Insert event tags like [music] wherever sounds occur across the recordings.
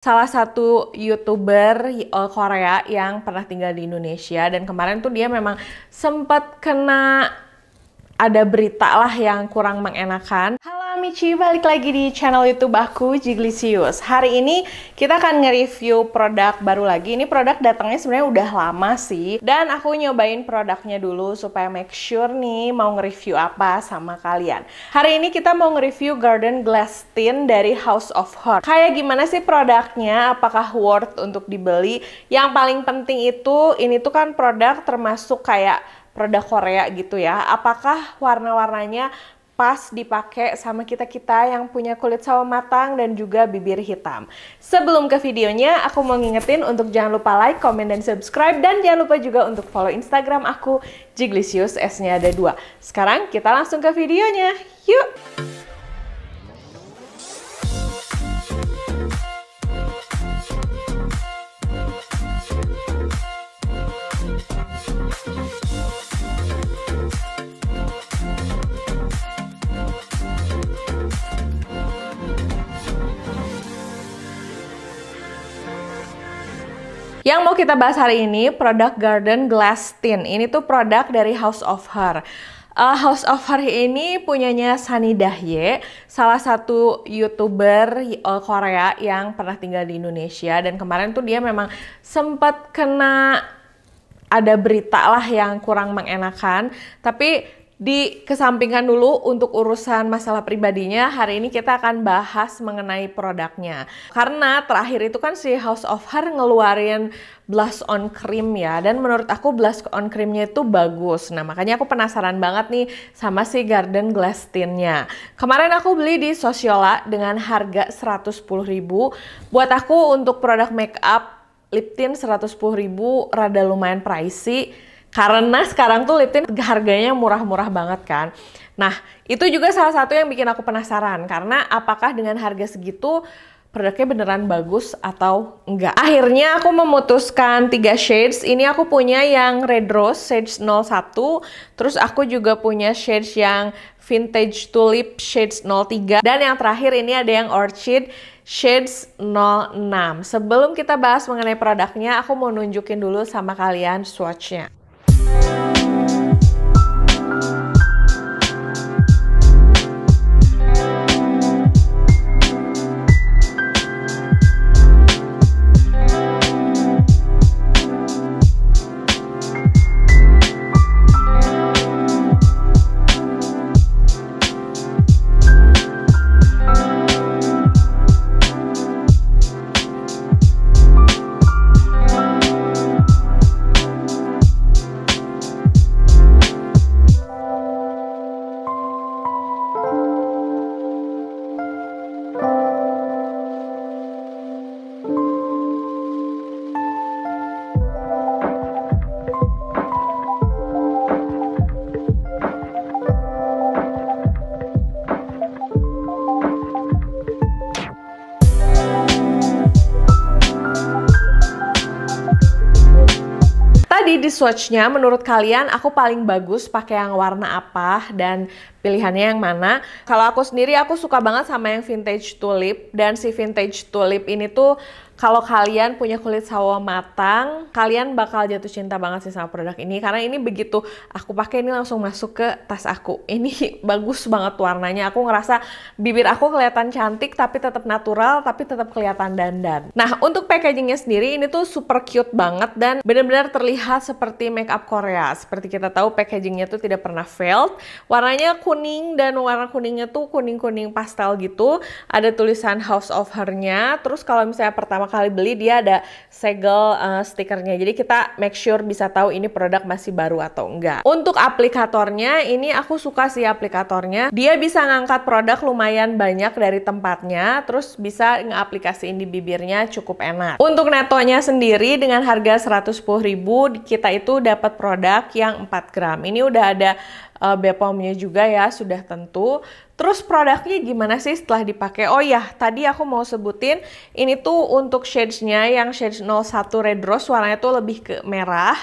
salah satu youtuber eh, Korea yang pernah tinggal di Indonesia dan kemarin tuh dia memang sempat kena ada berita lah yang kurang mengenakan. Halo Michi, balik lagi di channel YouTube aku Jiglisius. Hari ini kita akan nge-review produk baru lagi. Ini produk datangnya sebenarnya udah lama sih. Dan aku nyobain produknya dulu supaya make sure nih mau nge-review apa sama kalian. Hari ini kita mau nge-review Garden Glass Tin dari House of Horn. Kayak gimana sih produknya? Apakah worth untuk dibeli? Yang paling penting itu ini tuh kan produk termasuk kayak produk Korea gitu ya. Apakah warna-warnanya pas dipakai sama kita-kita yang punya kulit sawo matang dan juga bibir hitam. Sebelum ke videonya, aku mau ngingetin untuk jangan lupa like, komen, dan subscribe. Dan jangan lupa juga untuk follow Instagram aku, Jiglisius S-nya ada dua. Sekarang kita langsung ke videonya, yuk! Yang mau kita bahas hari ini produk Garden Glass Tin. Ini tuh produk dari House of Her. Uh, House of Her ini punyanya Sunny Dahye, salah satu youtuber uh, Korea yang pernah tinggal di Indonesia dan kemarin tuh dia memang sempat kena ada berita lah yang kurang mengenakan, tapi di dikesampingkan dulu untuk urusan masalah pribadinya. Hari ini kita akan bahas mengenai produknya. Karena terakhir itu kan si House of Her ngeluarin blush on cream ya. Dan menurut aku blush on creamnya itu bagus. Nah makanya aku penasaran banget nih sama si Garden Glass tintnya Kemarin aku beli di Sosiola dengan harga 110.000. Buat aku untuk produk makeup lip tint 110.000 rada lumayan pricey karena sekarang tuh lip tint harganya murah-murah banget kan. Nah, itu juga salah satu yang bikin aku penasaran karena apakah dengan harga segitu produknya beneran bagus atau enggak. Akhirnya aku memutuskan tiga shades. Ini aku punya yang Red Rose Shades 01, terus aku juga punya shades yang Vintage Tulip Shades 03 dan yang terakhir ini ada yang Orchid Shades 06. Sebelum kita bahas mengenai produknya, aku mau nunjukin dulu sama kalian swatchnya. you tadi di swatchnya menurut kalian aku paling bagus pakai yang warna apa dan pilihannya yang mana? Kalau aku sendiri aku suka banget sama yang vintage tulip dan si vintage tulip ini tuh kalau kalian punya kulit sawo matang, kalian bakal jatuh cinta banget sih sama produk ini karena ini begitu aku pakai ini langsung masuk ke tas aku. Ini [laughs] bagus banget warnanya. Aku ngerasa bibir aku kelihatan cantik tapi tetap natural tapi tetap kelihatan dandan. Nah, untuk packagingnya sendiri ini tuh super cute banget dan benar-benar terlihat seperti makeup Korea. Seperti kita tahu packagingnya tuh tidak pernah failed. Warnanya kuning dan warna kuningnya tuh kuning-kuning pastel gitu. Ada tulisan House of her Terus kalau misalnya pertama kali beli dia ada segel uh, stikernya. Jadi kita make sure bisa tahu ini produk masih baru atau enggak. Untuk aplikatornya, ini aku suka sih aplikatornya. Dia bisa ngangkat produk lumayan banyak dari tempatnya, terus bisa ngeaplikasiin di bibirnya cukup enak. Untuk netonya sendiri dengan harga 110.000 kita itu dapat produk yang 4 gram. Ini udah ada uh, eh, BPOM-nya juga ya sudah tentu. Terus produknya gimana sih setelah dipakai? Oh ya, tadi aku mau sebutin ini tuh untuk shades-nya yang shades 01 Red Rose warnanya tuh lebih ke merah.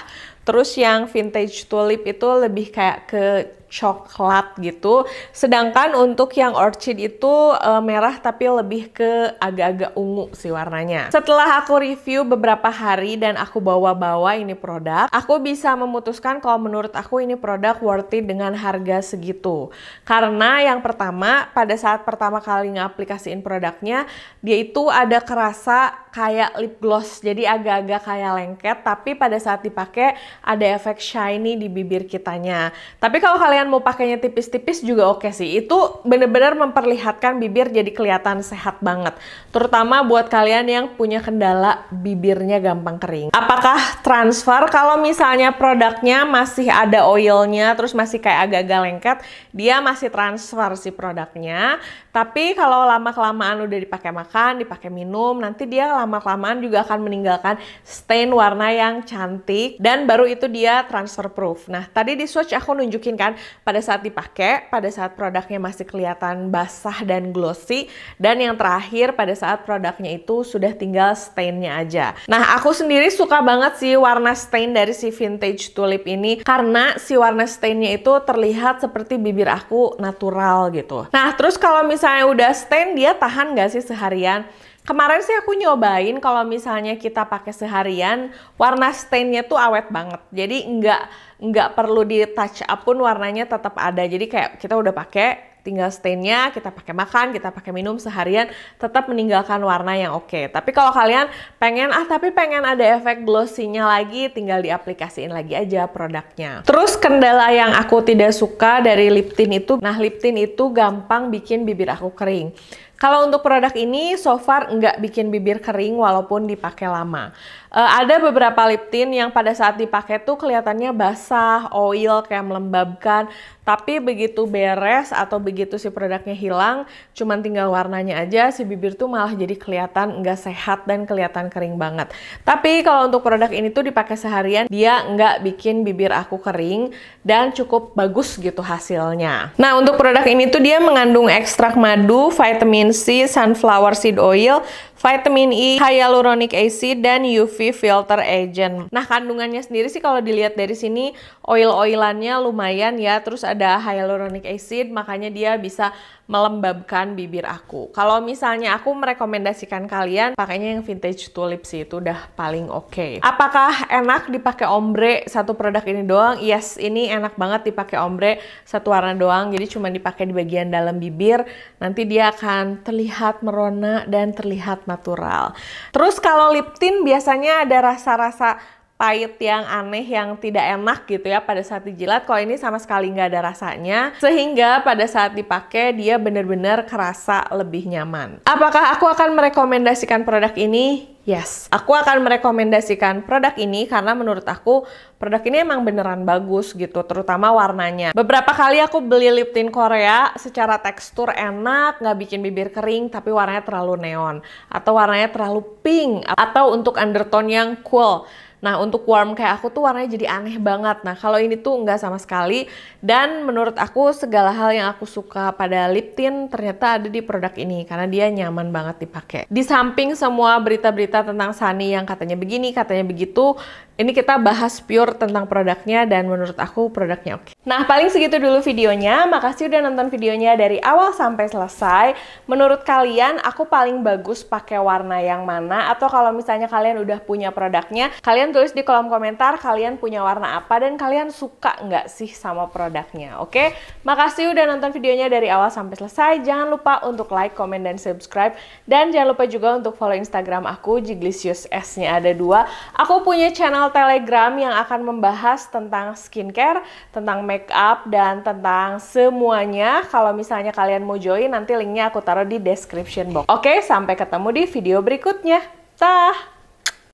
Terus yang vintage tulip itu lebih kayak ke coklat gitu. Sedangkan untuk yang orchid itu e, merah tapi lebih ke agak-agak ungu sih warnanya. Setelah aku review beberapa hari dan aku bawa-bawa ini produk, aku bisa memutuskan kalau menurut aku ini produk worth it dengan harga segitu. Karena yang pertama, pada saat pertama kali ngeaplikasiin produknya, dia itu ada kerasa kayak lip gloss. Jadi agak-agak kayak lengket, tapi pada saat dipakai ada efek shiny di bibir kitanya. Tapi kalau kalian kalian mau pakainya tipis-tipis juga oke sih. Itu bener-bener memperlihatkan bibir jadi kelihatan sehat banget. Terutama buat kalian yang punya kendala bibirnya gampang kering. Apakah transfer kalau misalnya produknya masih ada oilnya terus masih kayak agak-agak lengket, dia masih transfer sih produknya. Tapi kalau lama-kelamaan udah dipakai makan, dipakai minum, nanti dia lama-kelamaan juga akan meninggalkan stain warna yang cantik dan baru itu dia transfer proof. Nah, tadi di swatch aku nunjukin kan pada saat dipakai, pada saat produknya masih kelihatan basah dan glossy dan yang terakhir pada saat produknya itu sudah tinggal stainnya aja. Nah, aku sendiri suka banget sih warna stain dari si vintage tulip ini karena si warna stainnya itu terlihat seperti bibir aku natural gitu. Nah, terus kalau misalnya misalnya udah stain dia tahan gak sih seharian? Kemarin sih aku nyobain kalau misalnya kita pakai seharian warna stainnya tuh awet banget. Jadi nggak nggak perlu di touch up pun warnanya tetap ada. Jadi kayak kita udah pakai tinggal stainnya kita pakai makan kita pakai minum seharian tetap meninggalkan warna yang oke okay. tapi kalau kalian pengen ah tapi pengen ada efek glossynya lagi tinggal diaplikasiin lagi aja produknya terus kendala yang aku tidak suka dari lip tint itu nah lip tint itu gampang bikin bibir aku kering kalau untuk produk ini, so far nggak bikin bibir kering walaupun dipakai lama. E, ada beberapa lip tint yang pada saat dipakai tuh kelihatannya basah, oil, kayak melembabkan. Tapi begitu beres atau begitu si produknya hilang, cuman tinggal warnanya aja, si bibir tuh malah jadi kelihatan nggak sehat dan kelihatan kering banget. Tapi kalau untuk produk ini tuh dipakai seharian, dia nggak bikin bibir aku kering dan cukup bagus gitu hasilnya. Nah untuk produk ini tuh dia mengandung ekstrak madu, vitamin vitamin C, sunflower seed oil, vitamin E, hyaluronic acid, dan UV filter agent. Nah, kandungannya sendiri sih kalau dilihat dari sini, oil-oilannya lumayan ya, terus ada hyaluronic acid, makanya dia bisa melembabkan bibir aku. Kalau misalnya aku merekomendasikan kalian pakainya yang vintage tulip sih itu udah paling oke. Okay. Apakah enak dipakai ombre satu produk ini doang? Yes, ini enak banget dipakai ombre satu warna doang. Jadi cuma dipakai di bagian dalam bibir. Nanti dia akan terlihat merona dan terlihat natural. Terus kalau lip tint biasanya ada rasa-rasa pahit yang aneh yang tidak enak gitu ya pada saat dijilat kalau ini sama sekali nggak ada rasanya sehingga pada saat dipakai dia bener-bener kerasa lebih nyaman apakah aku akan merekomendasikan produk ini Yes, aku akan merekomendasikan produk ini karena menurut aku produk ini emang beneran bagus gitu, terutama warnanya. Beberapa kali aku beli lip tint Korea secara tekstur enak, nggak bikin bibir kering, tapi warnanya terlalu neon. Atau warnanya terlalu pink, atau untuk undertone yang cool. Nah untuk warm kayak aku tuh warnanya jadi aneh banget. Nah kalau ini tuh nggak sama sekali. Dan menurut aku segala hal yang aku suka pada lip tint ternyata ada di produk ini karena dia nyaman banget dipakai. Di samping semua berita-berita tentang Sunny yang katanya begini, katanya begitu, ini kita bahas pure tentang produknya dan menurut aku produknya oke. Okay. Nah paling segitu dulu videonya. Makasih udah nonton videonya dari awal sampai selesai. Menurut kalian aku paling bagus pakai warna yang mana? Atau kalau misalnya kalian udah punya produknya, kalian Kalian tulis di kolom komentar kalian punya warna apa dan kalian suka nggak sih sama produknya, oke? Okay? Makasih udah nonton videonya dari awal sampai selesai. Jangan lupa untuk like, komen, dan subscribe. Dan jangan lupa juga untuk follow Instagram aku, Jiglisius S-nya ada dua. Aku punya channel Telegram yang akan membahas tentang skincare, tentang makeup, dan tentang semuanya. Kalau misalnya kalian mau join, nanti linknya aku taruh di description box. Oke, okay, sampai ketemu di video berikutnya. Dah!